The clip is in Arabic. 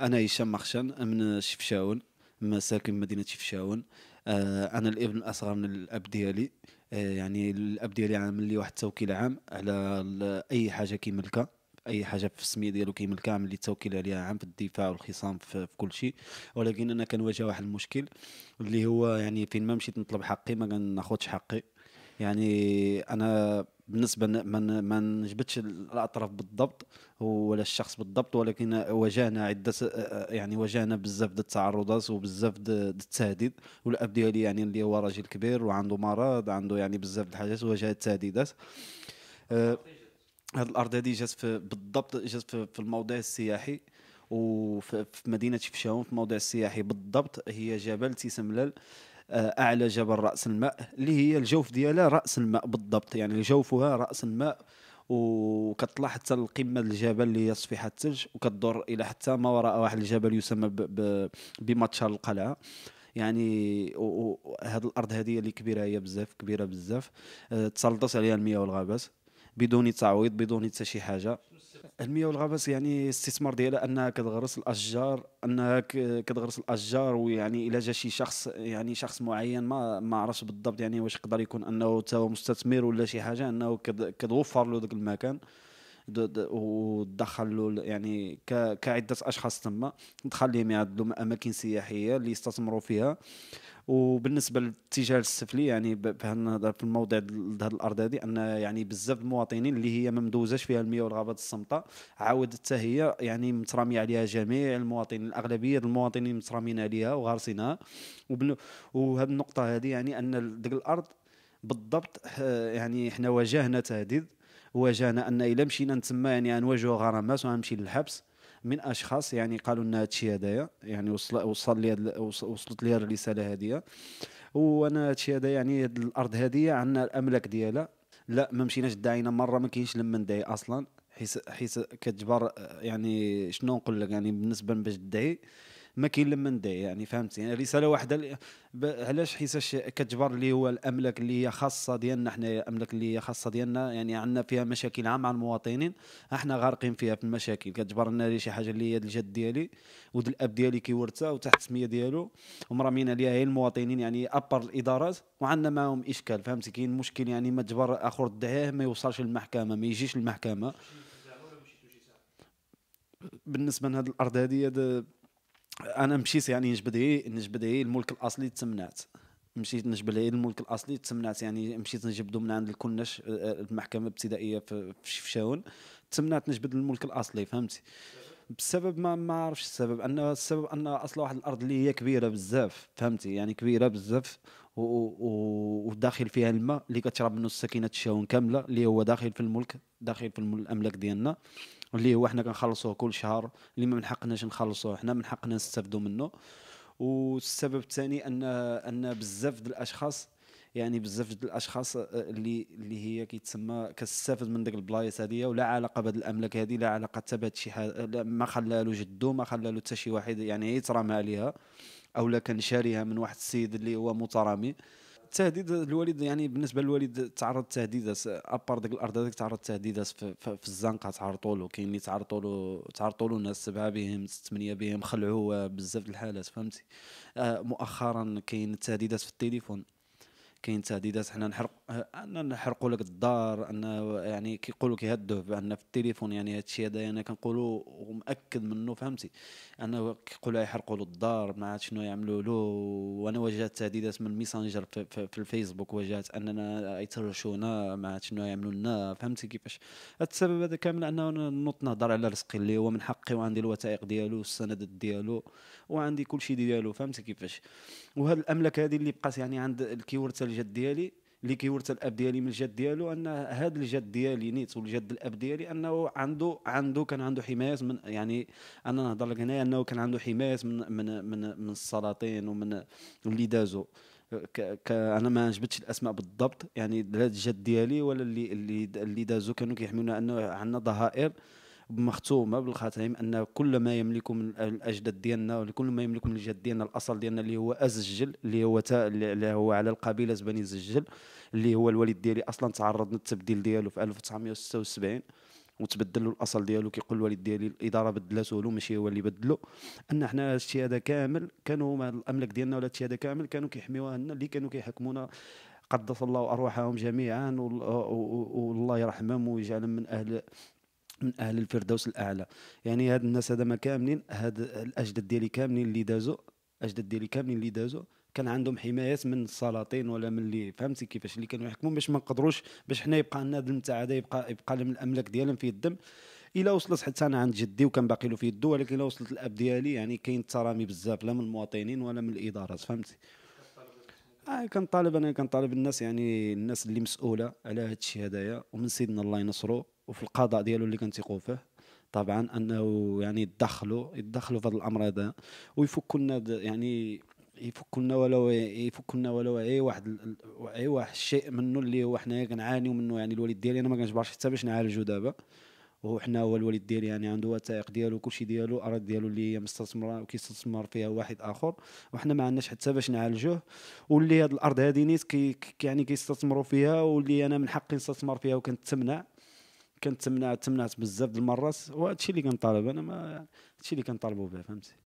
انا هشام مخشن من شفشاون ساكن مدينه شفشاون آه، انا الابن الاصغر من الاب ديالي آه، يعني الاب ديالي عامل لي واحد التوكيل عام على اي حاجه كيملكها اي حاجه في السميه ديالو كيملكها عامل لي التوكيل عليها عام في الدفاع والخصام في, في كل شيء ولكن انا كنواجه واحد المشكل اللي هو يعني فين ما مشيت نطلب حقي ما كناخذش حقي يعني انا بالنسبه ما ما نجبدش الاطراف بالضبط ولا الشخص بالضبط ولكن واجهنا عده يعني واجهنا بزاف ديال التعرضات وبزاف ديال التهديد والاب ديالي يعني اللي هو راجل كبير وعنده مرض عنده يعني بزاف ديال الحاجات واجه التهديدات هذه آه، الارض هذه جات بالضبط جات في, في الموضع السياحي وفي مدينه شفشاون في الموضع السياحي بالضبط هي جبل تيسملال آه آه، اعلى جبل راس الماء اللي هي الجوف ديالها راس الماء بالضبط يعني جوفها راس الماء وكتطلع حتى لقمه الجبل اللي هي صفيحه الثلج وكدور الى حتى ما وراء واحد الجبل يسمى بمتشر القلعه يعني وهاد الارض هذه اللي كبيره هي بزاف كبيره بزاف آه، تسلطت عليها المياه والغابات بدون تعويض بدون حتى شي حاجه المياه والغابات يعني استثمار ديالها انها كتغرس الاشجار انها كتغرس الاشجار ويعني الى جا شي شخص يعني شخص معين ما ما عرفش بالضبط يعني واش يقدر يكون انه تا هو مستثمر ولا شي حاجه انه كتوفر له ذاك المكان ودخل له يعني كعده اشخاص تما دخل لهم يعدلوا اماكن سياحيه اللي يستثمروا فيها وبالنسبه للاتجاه السفلي يعني بهالنهضر في الموضع هذه الارض هذه ان يعني بزاف المواطنين اللي هي ما مدوزاش فيها المياه والغابات الصمتاء عاود حتى هي يعني متراميه عليها جميع المواطنين الاغلبيه المواطنين مترامين عليها وغارسينها وهذه النقطه هذه يعني ان ديك الارض بالضبط يعني حنا واجهنا تهديد واجهنا ان الا مشينا تما يعني غنواجهوا غرامات ونمشي للحبس من اشخاص يعني قالوا لنا هادشي هذايا يعني وصل وصل لي وصلت لي الرساله هذه وانا هادشي هذا يعني هاد الارض هذه عندنا الاملاك ديالها لا ما مشيناش داينا مره ما كاينش لما ندعي اصلا حيث حيث كتجبر يعني شنو نقول لك يعني بالنسبه باش تدعي ما كاين لما ندعي يعني فهمتي يعني رساله واحده علاش حيتاش كتجبر اللي هو الاملاك اللي هي خاصه ديالنا حنايا الاملاك اللي هي خاصه ديالنا يعني عندنا فيها مشاكل عام مع المواطنين احنا غارقين فيها في المشاكل كتجبرنا لي شي حاجه اللي هي الجد ديالي ود الاب ديالي كيورثها وتحت السميه ديالو ومرامين عليها هي المواطنين يعني ابر الادارات وعندنا معاهم اشكال فهمتي كاين مشكل يعني ما تجبر اخر تدعيه ما يوصلش للمحكمه ما يجيش للمحكمه بالنسبه لهاد الارض هذه انا مشيت يعني نجبد هي إيه، نجبد هي إيه الملك الاصلي تمنعت مشيت نجبد هي إيه الملك الاصلي تمنعت يعني مشيت نجبدو من عند الكنش آه، آه، المحكمه الابتدائيه في شفشاون تمنعت نجبد الملك الاصلي فهمتي بسبب ما ما عرفش السبب ان السبب ان اصلا واحد الارض اللي هي كبيره بزاف فهمتي يعني كبيره بزاف وداخل فيها الماء اللي كتشرب منه السكينه الشاون كامله اللي هو داخل في الملك داخل في الاملاك ديالنا اللي هو حنا كنخلصوه كل شهر اللي ما من حقناش نخلصوه حنا من حقنا نستافدوا منه والسبب الثاني ان ان بزاف ديال الاشخاص يعني بزاف ديال الاشخاص آه، اللي اللي هي كيتسمى كتستافد من ديك البلايص هذه ولا علاقه بهاد الاملاك هذه لا علاقه حتى بهاد شي حاجه ما خلى له جدو ما خلى له حتى شي واحد يعني يترمى عليها او لا كان شاريها من واحد السيد اللي هو مترامي التهديد الوالد يعني بالنسبه للوالد تعرض تهديدات ابار ديك الارض هذيك تعرض تهديدات في, في الزنقه تعرضوا له كاين اللي تعرضوا له تعرضوا له ناس سبعه بهم ثمانيه بهم خلعوه بزاف د الحالات فهمتي آه مؤخرا كاين تهديدات في التليفون كاين تهديدات حنا نحرق ان نحرقوا لك الدار ان يعني كيقولوا كيهدوه بان في التليفون يعني هذا الشيء هذا انا كنقولوا ومأكد منه فهمتي انه كيقولوا يحرقوا له الدار ما عاد شنو يعملوا له وانا واجهت تهديدات من الميسنجر في, في, في الفيسبوك واجهت اننا يترشونا ما عاد شنو يعملوا لنا فهمتي كيفاش السبب هذا كامل انه نوط نهضر على رزقي اللي هو من حقي وعندي الوثائق ديالو والسند ديالو وعندي كل شيء ديالو فهمتي كيفاش وهذه الاملاك هذه اللي بقات يعني عند الكيورثه الجد ديالي اللي كيورث الاب ديالي من الجد ديالو ان هذا الجد ديالي نيت والجد الاب ديالي انه عنده عنده كان عنده حمايه من يعني انا نهضر لك هنايا انه كان عنده حمايه من من من, من السلاطين ومن اللي دازوا انا ما جبتش الاسماء بالضبط يعني لا الجد ديالي ولا اللي اللي اللي دازوا كانوا كيحملونا انه عندنا ظهائر مختومه بالخاتم ان كل ما يملك من الاجداد ديالنا وكل ما يملك من الجد ديالنا الاصل ديالنا اللي هو ازجل اللي هو تا اللي هو على القبيله بني زجل اللي هو الوالد ديالي اصلا تعرض للتبديل ديالو في 1976 وتبدل له الاصل ديالو كيقول الوالد ديالي الاداره بدلته له ماشي هو اللي بدلو ان حنا هادشي هذا كامل كانوا الاملاك ديالنا ولا هادشي هذا كامل كانوا كيحميوها لنا اللي كانوا كيحكمونا قدس الله ارواحهم جميعا والله يرحمهم ويجعلهم من اهل من اهل الفردوس الاعلى يعني هاد الناس هذا ما كاملين هاد الاجداد ديالي كاملين اللي دازوا اجداد ديالي كاملين اللي دازوا كان عندهم حمايات من السلاطين ولا من اللي فهمتي كيفاش اللي كانوا يحكموا باش ما نقدروش باش حنا يبقى عندنا هذا المتاع هذا يبقى يبقى لهم الاملاك ديالهم فيه الدم الا وصلت حتى انا عند جدي وكان باقي له في يده ولكن الا وصلت الاب ديالي يعني كاين الترامي بزاف لا من المواطنين ولا من الادارات فهمتي آه كنطالب انا كنطالب الناس يعني الناس اللي مسؤوله على هذا الشيء هذايا ومن سيدنا الله ينصرو وفي القضاء ديالو اللي كنتيقوا فيه طبعا انه يعني يدخلوا يدخلوا في هذا الامر هذا ويفكوا لنا يعني يفكوا لنا ولو يفكوا لنا ولو اي واحد اي واحد الشيء منه اللي هو حنايا كنعانيو منه يعني الوالد ديالي انا ما كنجبرش حتى باش نعالجو دابا وهو حنا هو الوالد ديالي يعني عنده وثائق ديالو كلشي ديالو اراضي ديالو اللي هي مستثمره وكيستثمر فيها واحد اخر وحنا ما عندناش حتى باش نعالجوه واللي هاد الارض هذه نيت كي يعني كيستثمروا فيها واللي انا من حقي نستثمر فيها وكنتمنع كنت تمنعت تمنعت بزاف د المرات وهادشي اللي كنطالب انا ما هادشي اللي كنطالبوا به فهمتي